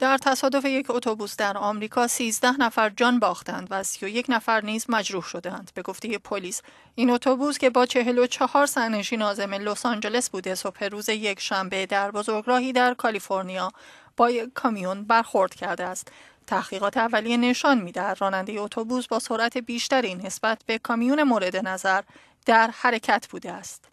در تصادف یک اتوبوس در آمریکا 13 نفر جان باختند و 31 نفر نیز مجروح شدند به گفته پلیس این اتوبوس که با 44 سرنشین عازم لس آنجلس بوده صبح روز یک شنبه در بزرگراهی در کالیفرنیا با یک کامیون برخورد کرده است تحقیقات اولیه نشان می‌دهد راننده اتوبوس با سرعت بیشتری نسبت به کامیون مورد نظر در حرکت بوده است